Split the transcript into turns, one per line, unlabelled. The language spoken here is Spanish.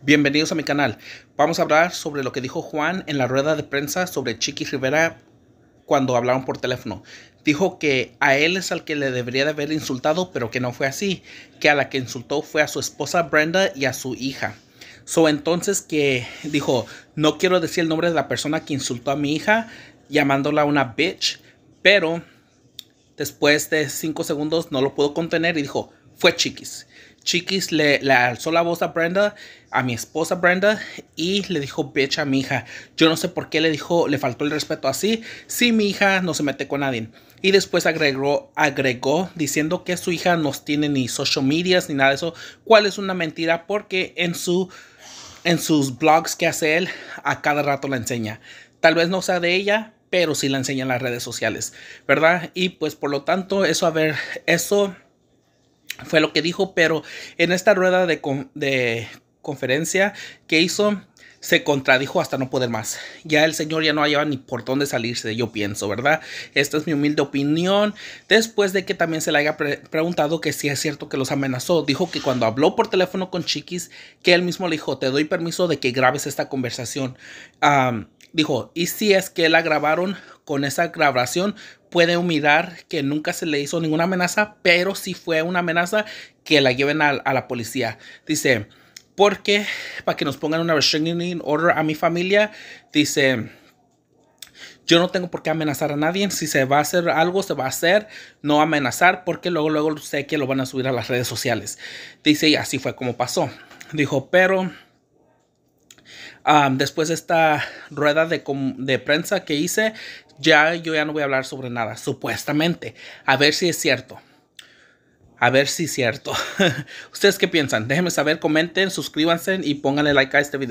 Bienvenidos a mi canal. Vamos a hablar sobre lo que dijo Juan en la rueda de prensa sobre Chiquis Rivera cuando hablaron por teléfono. Dijo que a él es al que le debería de haber insultado, pero que no fue así, que a la que insultó fue a su esposa Brenda y a su hija. So entonces que dijo, no quiero decir el nombre de la persona que insultó a mi hija llamándola una bitch, pero después de cinco segundos no lo pudo contener y dijo, fue chiquis. Chiquis le, alzó la voz a Brenda, a mi esposa Brenda, y le dijo bitch a mi hija. Yo no sé por qué le dijo, le faltó el respeto así. Sí, mi hija no se mete con nadie. Y después agregó, agregó diciendo que su hija no tiene ni social medias ni nada de eso, ¿Cuál es una mentira porque en, su, en sus blogs que hace él, a cada rato la enseña. Tal vez no sea de ella, pero sí la enseña en las redes sociales, ¿verdad? Y pues por lo tanto, eso a ver, eso fue lo que dijo, pero en esta rueda de, de conferencia que hizo, se contradijo hasta no poder más. Ya el señor ya no hallaba ni por dónde salirse, yo pienso, ¿verdad? Esta es mi humilde opinión. Después de que también se le haya preguntado que si es cierto que los amenazó, dijo que cuando habló por teléfono con Chiquis, que él mismo le dijo, te doy permiso de que grabes esta conversación. dijo, y si es que la grabaron con esa grabación puede humillar que nunca se le hizo ninguna amenaza, pero si fue una amenaza que la lleven a, la policía. Dice, porque para que nos pongan una restraining order a mi familia, dice, yo no tengo por qué amenazar a nadie. Si se va a hacer algo, se va a hacer. No amenazar porque luego, luego sé que lo van a subir a las redes sociales. Dice, y así fue como pasó. Dijo, pero después de esta rueda de, de, prensa que hice, ya yo ya no voy a hablar sobre nada, supuestamente. A ver si es cierto. A ver si es cierto. ¿Ustedes qué piensan? Déjenme saber, comenten, suscríbanse y pónganle like a este video.